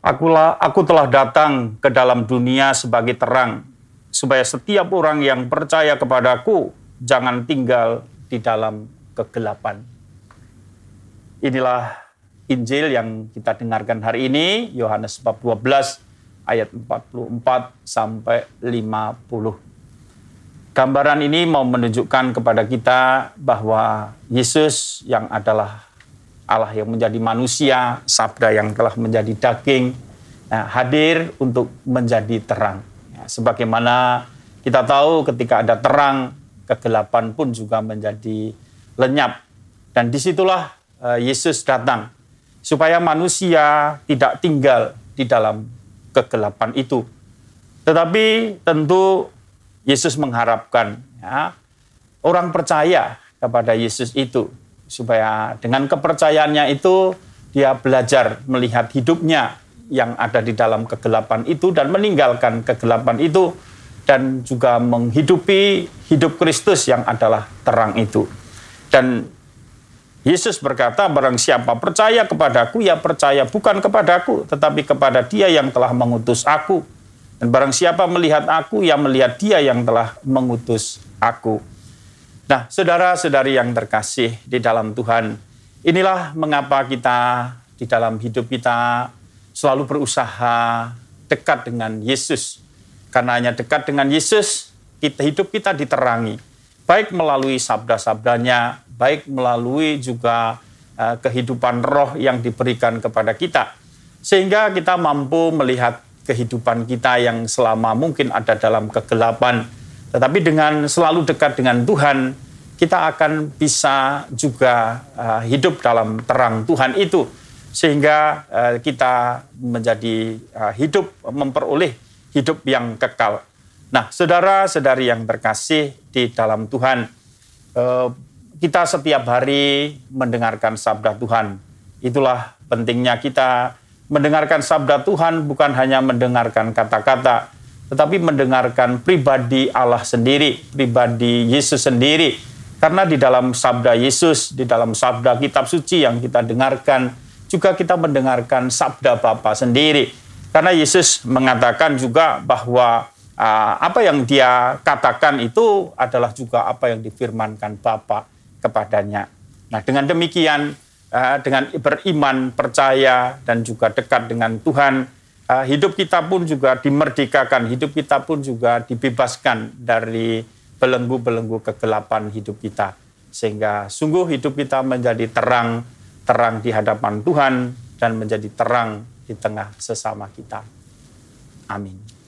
Akulah, aku telah datang ke dalam dunia sebagai terang, supaya setiap orang yang percaya kepadaku jangan tinggal di dalam kegelapan. Inilah Injil yang kita dengarkan hari ini, Yohanes 12 ayat 44 sampai 50. Gambaran ini mau menunjukkan kepada kita bahwa Yesus yang adalah Allah yang menjadi manusia, sabda yang telah menjadi daging, nah, hadir untuk menjadi terang. Ya, sebagaimana kita tahu ketika ada terang, kegelapan pun juga menjadi lenyap. Dan disitulah e, Yesus datang, supaya manusia tidak tinggal di dalam kegelapan itu. Tetapi tentu Yesus mengharapkan ya, orang percaya kepada Yesus itu supaya dengan kepercayaannya itu dia belajar melihat hidupnya yang ada di dalam kegelapan itu dan meninggalkan kegelapan itu dan juga menghidupi hidup Kristus yang adalah terang itu. Dan Yesus berkata, barang siapa percaya kepadaku, ya percaya bukan kepadaku, tetapi kepada dia yang telah mengutus aku. Dan barang siapa melihat aku, ya melihat dia yang telah mengutus aku. Nah, saudara-saudari yang terkasih di dalam Tuhan, inilah mengapa kita di dalam hidup kita selalu berusaha dekat dengan Yesus. Karena hanya dekat dengan Yesus, kita hidup kita diterangi. Baik melalui sabda-sabdanya, baik melalui juga eh, kehidupan roh yang diberikan kepada kita. Sehingga kita mampu melihat kehidupan kita yang selama mungkin ada dalam kegelapan, tetapi dengan selalu dekat dengan Tuhan, kita akan bisa juga eh, hidup dalam terang Tuhan itu sehingga eh, kita menjadi eh, hidup memperoleh hidup yang kekal. Nah, saudara-saudari yang terkasih di dalam Tuhan, kita setiap hari mendengarkan sabda Tuhan. Itulah pentingnya kita mendengarkan sabda Tuhan bukan hanya mendengarkan kata-kata, tetapi mendengarkan pribadi Allah sendiri, pribadi Yesus sendiri. Karena di dalam sabda Yesus, di dalam sabda kitab suci yang kita dengarkan, juga kita mendengarkan sabda Bapa sendiri. Karena Yesus mengatakan juga bahwa ah, apa yang dia katakan itu adalah juga apa yang difirmankan Bapa kepadanya. Nah, dengan demikian ah, dengan beriman, percaya dan juga dekat dengan Tuhan, Eh, hidup kita pun juga dimerdekakan, hidup kita pun juga dibebaskan dari belenggu-belenggu kegelapan hidup kita. Sehingga sungguh hidup kita menjadi terang, terang di hadapan Tuhan dan menjadi terang di tengah sesama kita. Amin.